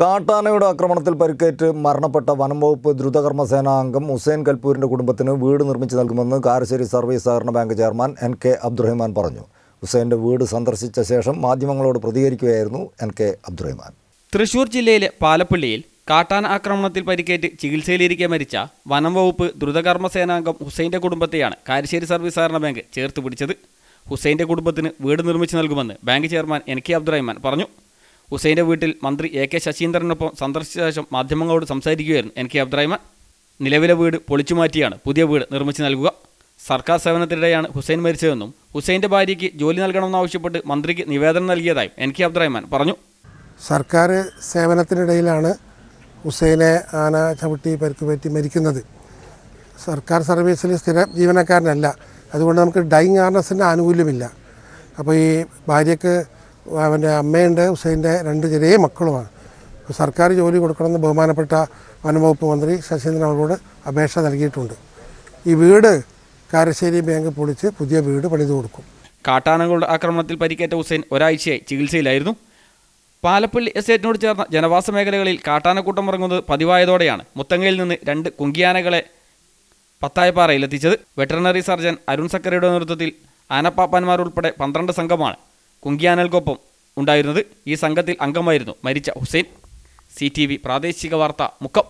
കാട്ടാനയുടെ ആക്രമണത്തിൽ പരിക്കേറ്റ് മരണപ്പെട്ട വനംവകുപ്പ് ദ്രുതകർമ്മസേന അംഗം ഹുസൈൻ കൽപൂരിൻ്റെ കുടുംബത്തിന് വീട് നിർമ്മിച്ചു നൽകുമെന്ന് കാരശ്ശേരി സർവീസ് സഹകരണ bank chairman N K Abdurahiman പറഞ്ഞു ഹുസൈൻ്റെ വീട് സന്ദർശിച്ച ശേഷം മാധ്യമങ്ങളോട് പ്രതികരിക്കുകയായിരുന്നു എൻ കെ അബ്ദുറഹിമാൻ തൃശൂർ ജില്ലയിലെ പാലപ്പള്ളിയിൽ കാട്ടാന ആക്രമണത്തിൽ പരിക്കേറ്റ് ചികിത്സയിലിരിക്കെ മരിച്ച വനംവകുപ്പ് ദ്രുതകർമ്മസേനാംഗം ഹുസൈൻ്റെ കുടുംബത്തെയാണ് കാരശ്ശേരി സർവീസ് സഹകരണ ബാങ്ക് ചേർത്ത് പിടിച്ചത് ഹുസൈൻ്റെ കുടുംബത്തിന് വീട് നിർമ്മിച്ചു നൽകുമെന്ന് bank chairman N K Abdurahiman പറഞ്ഞു ഹുസൈൻ്റെ വീട്ടിൽ മന്ത്രി എ കെ ശശീന്ദ്രനൊപ്പം സന്ദർശിച്ച ശേഷം മാധ്യമങ്ങളോട് സംസാരിക്കുകയായിരുന്നു എൻ കെ അബ്ദുറഹിമാൻ നിലവിലെ വീട് പൊളിച്ചു മാറ്റിയാണ് പുതിയ വീട് നിർമ്മിച്ചു നൽകുക സർക്കാർ സേവനത്തിനിടെയാണ് ഹുസൈൻ മരിച്ചതെന്നും ഹുസൈൻ്റെ ഭാര്യയ്ക്ക് ജോലി നൽകണമെന്നാവശ്യപ്പെട്ട് മന്ത്രിക്ക് നിവേദനം നൽകിയതായും എൻ കെ അബ്ദുറഹിമാൻ പറഞ്ഞു സർക്കാർ സേവനത്തിനിടയിലാണ് ഹുസൈനെ ആന ചവിട്ടി പരുക്കുപറ്റി മരിക്കുന്നത് സർക്കാർ സർവീസിൽ സ്ഥിര ജീവനക്കാരനല്ല അതുകൊണ്ട് നമുക്ക് ഡൈങ് ആർണസിൻ്റെ ആനുകൂല്യമില്ല അപ്പോൾ ഈ ഭാര്യയ്ക്ക് അവൻ്റെ അമ്മയുണ്ട് ഹുസൈൻ്റെ രണ്ട് ചെറിയ മക്കളുമാണ് സർക്കാർ ജോലി കൊടുക്കണമെന്ന് ബഹുമാനപ്പെട്ട വനംവകുപ്പ് മന്ത്രി ശശീന്ദ്രൻ അവരോട് അപേക്ഷ നൽകിയിട്ടുണ്ട് ഈ വീട് കാരശ്ശേരി ബാങ്ക് പൊളിച്ച് പുതിയ വീട് പണിതു കൊടുക്കും കാട്ടാനകളുടെ ആക്രമണത്തിൽ പരിക്കേറ്റ ഹുസൈൻ ഒരാഴ്ചയായി ചികിത്സയിലായിരുന്നു പാലപ്പള്ളി എസ്റ്റേറ്റിനോട് ചേർന്ന ജനവാസ മേഖലകളിൽ കാട്ടാനക്കൂട്ടം ഇറങ്ങുന്നത് പതിവായതോടെയാണ് മുത്തങ്ങയിൽ നിന്ന് രണ്ട് കുങ്കിയാനകളെ എത്തിച്ചത് വെറ്ററിനറി സർജൻ അരുൺ സക്കരയുടെ നേതൃത്വത്തിൽ ആനപ്പാപ്പാന്മാരുൾപ്പെടെ പന്ത്രണ്ട് സംഘമാണ് കുങ്കിയാനൽക്കൊപ്പം ഉണ്ടായിരുന്നത് ഈ സംഘത്തിൽ അംഗമായിരുന്നു മരിച്ച ഹുസൈൻ സി പ്രാദേശിക വാർത്ത മുക്കം